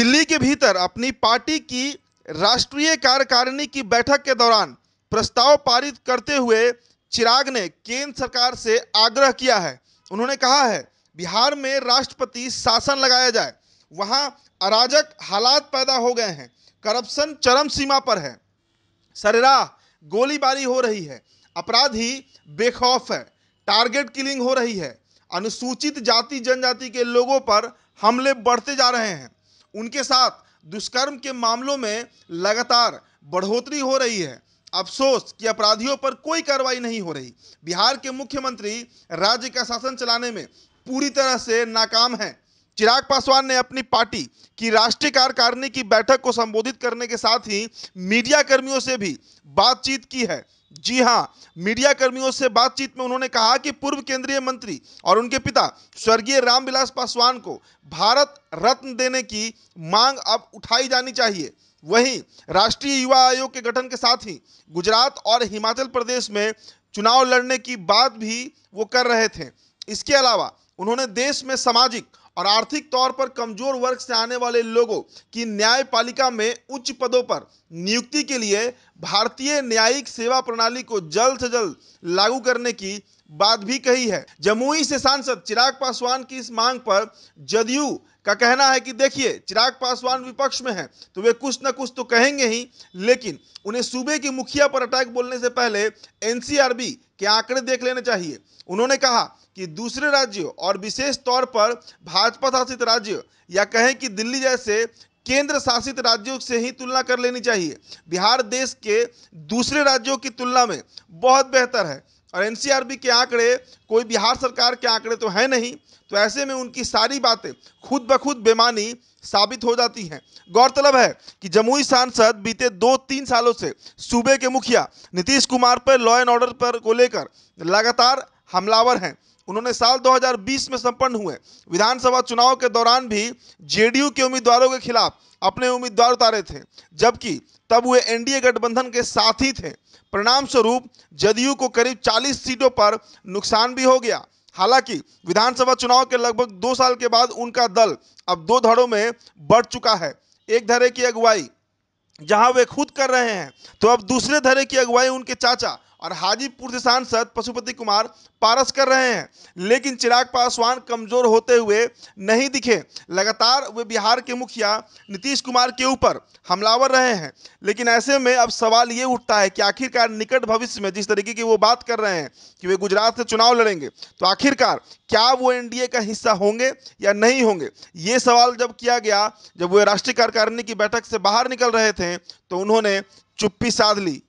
दिल्ली के भीतर अपनी पार्टी की राष्ट्रीय कार्यकारिणी की बैठक के दौरान प्रस्ताव पारित करते हुए चिराग ने केंद्र सरकार से आग्रह किया है उन्होंने कहा है बिहार में राष्ट्रपति शासन लगाया जाए वहां अराजक हालात पैदा हो गए हैं करप्शन चरम सीमा पर है सरेराह गोलीबारी हो रही है अपराधी बेखौफ है टारगेट किलिंग हो रही है अनुसूचित जाति जनजाति के लोगों पर हमले बढ़ते जा रहे हैं उनके साथ दुष्कर्म के मामलों में लगातार बढ़ोतरी हो रही है अफसोस कि अपराधियों पर कोई कार्रवाई नहीं हो रही बिहार के मुख्यमंत्री राज्य का शासन चलाने में पूरी तरह से नाकाम हैं चिराग पासवान ने अपनी पार्टी की राष्ट्रीय कार्यकारिणी की बैठक को संबोधित करने के साथ ही मीडिया कर्मियों से भी बातचीत की है जी हाँ मीडिया कर्मियों से बातचीत में उन्होंने कहा कि पूर्व केंद्रीय मंत्री और उनके पिता स्वर्गीय रामविलास पासवान को भारत रत्न देने की मांग अब उठाई जानी चाहिए वहीं राष्ट्रीय युवा आयोग के गठन के साथ ही गुजरात और हिमाचल प्रदेश में चुनाव लड़ने की बात भी वो कर रहे थे इसके अलावा उन्होंने देश में सामाजिक और आर्थिक तौर पर कमजोर वर्ग से आने वाले लोगों की न्यायपालिका में उच्च पदों पर नियुक्ति के लिए भारतीय न्यायिक सेवा प्रणाली को जल्द से जल्द लागू करने की बात भी कही है जमुई से सांसद चिराग पासवान की इस मांग पर जदयू का कहना है कि देखिए चिराग पासवान विपक्ष में है तो वे कुछ ना कुछ तो कहेंगे ही लेकिन उन्हें सूबे के मुखिया पर अटैक बोलने से पहले एनसीआरबी के आंकड़े देख लेने चाहिए उन्होंने कहा कि दूसरे राज्यों और विशेष तौर पर भाजपा शासित राज्य या कहें कि दिल्ली जैसे केंद्र शासित राज्यों से ही तुलना कर लेनी चाहिए बिहार देश के दूसरे राज्यों की तुलना में बहुत बेहतर है और एनसीआरबी के आंकड़े कोई बिहार सरकार के आंकड़े तो है नहीं तो ऐसे में उनकी सारी बातें खुद ब खुद बेमानी साबित हो जाती हैं गौरतलब है कि जमुई सांसद बीते दो तीन सालों से सूबे के मुखिया नीतीश कुमार पर लॉ एंड ऑर्डर पर को लेकर लगातार हमलावर हैं उन्होंने साल 2020 में संपन्न हुए विधानसभा चुनाव के दौरान भी जेडीयू के उम्मीदवारों के खिलाफ अपने उम्मीदवार उतारे थे जबकि तब वे एनडीए गठबंधन के साथ ही थे परिणाम स्वरूप जदयू को करीब 40 सीटों पर नुकसान भी हो गया हालांकि विधानसभा चुनाव के लगभग दो साल के बाद उनका दल अब दो धड़ों में बढ़ चुका है एक धरे की अगुवाई जहां वे खुद कर रहे हैं तो अब दूसरे धरे की अगुवाई उनके चाचा और हाजीपुर से सांसद पशुपति कुमार पारस कर रहे हैं लेकिन चिराग पासवान कमजोर होते हुए नहीं दिखे लगातार वे बिहार के मुखिया नीतीश कुमार के ऊपर हमलावर रहे हैं लेकिन ऐसे में अब सवाल ये उठता है कि आखिरकार निकट भविष्य में जिस तरीके की वो बात कर रहे हैं कि वे गुजरात से चुनाव लड़ेंगे तो आखिरकार क्या वो एनडीए का हिस्सा होंगे या नहीं होंगे ये सवाल जब किया गया जब वे राष्ट्रीय कार्यकारिणी की बैठक से बाहर निकल रहे थे तो उन्होंने चुप्पी साध ली